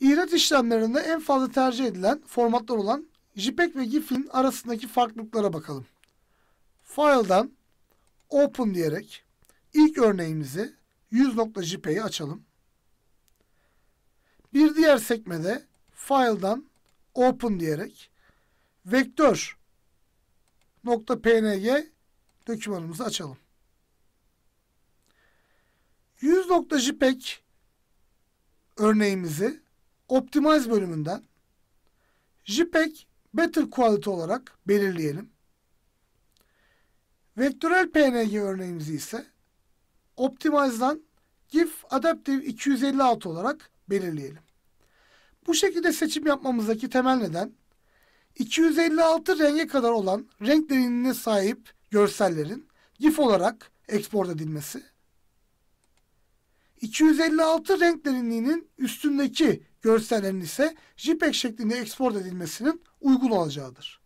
İhraç işlemlerinde en fazla tercih edilen formatlar olan JPEG ve GIF'in arasındaki farklılıklara bakalım. File'dan Open diyerek ilk örneğimizi 100.jpg'i açalım. Bir diğer sekmede File'dan Open diyerek vektör .png dokümanımızı açalım. 100.jpg örneğimizi Optimize bölümünden JPEG Better Quality olarak belirleyelim. Vektörel PNG örneğimizi ise Optimize'dan GIF Adaptive 256 olarak belirleyelim. Bu şekilde seçim yapmamızdaki temel neden 256 renge kadar olan renk derinliğine sahip görsellerin GIF olarak export edilmesi 256 renk derinliğinin üstündeki görsellerin ise JPEG şeklinde export edilmesinin uygun olacağıdır.